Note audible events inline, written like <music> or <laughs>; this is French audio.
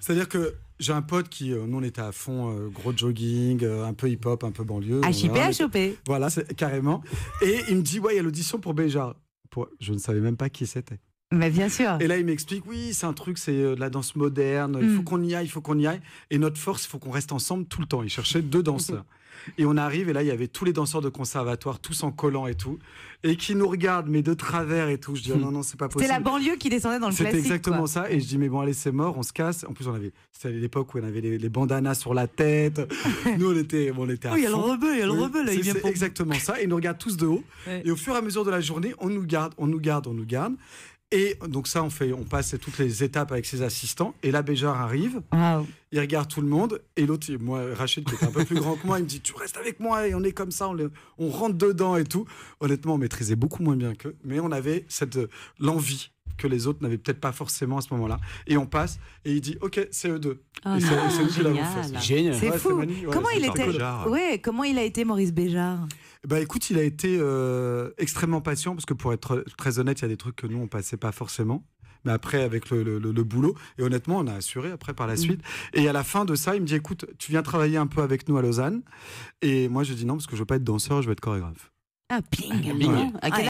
C'est-à-dire que j'ai un pote qui, euh, nous, on était à fond, euh, gros jogging, euh, un peu hip-hop, un peu banlieue. à choper. Voilà, carrément. Et il me dit, ouais, il y a l'audition pour Béjar. Je ne savais même pas qui c'était. Mais bah, bien sûr. Et là, il m'explique, oui, c'est un truc, c'est euh, de la danse moderne, il faut mm. qu'on y aille, il faut qu'on y aille. Et notre force, il faut qu'on reste ensemble tout le temps. Il cherchait deux danseurs. Mm. Et on arrive, et là, il y avait tous les danseurs de conservatoire, tous en collant et tout, et qui nous regardent, mais de travers et tout. Je dis, mm. non, non, c'est pas possible. C'est la banlieue qui descendait dans le classique. C'était exactement ça. Et je dis, mais bon, allez, c'est mort, on se casse. En plus, on avait, c'était l'époque où on avait les, bandanas sur la tête. <laughs> Nous, on était, bon, on était à Oui, il y a le rebeu, il y a le rebeu, là, il exactement ça. Et ils nous regardent tous de haut. Et au fur et à mesure de la journée, on nous garde, on nous garde, on nous garde. Et donc ça, on fait, on passe toutes les étapes avec ses assistants. Et là, Béjar arrive, il regarde tout le monde. Et l'autre, moi, Rachid, qui est un peu plus grand que moi, il me dit, tu restes avec moi. Et on est comme ça, on, on rentre dedans et tout. Honnêtement, on maîtrisait beaucoup moins bien qu'eux. Mais on avait cette euh, l'envie que les autres n'avaient peut-être pas forcément à ce moment-là. Et on passe, et il dit, OK, c'est eux deux. Oh et c'est nous qui l'avons fait. Génial. C'est fou. comment, il était... ouais, comment il a été Maurice Béjar bah, écoute, il a été euh, extrêmement patient parce que pour être très honnête, il y a des trucs que nous on passait pas forcément. Mais après, avec le, boulot, et honnêtement, on a assuré après par la mm. suite. Et à la fin de ça, il me dit écoute, tu viens travailler un peu avec nous à Lausanne. Et moi, je dis non, parce que je veux pas être danseur, je veux être chorégraphe. Ah, ping, ah, ah,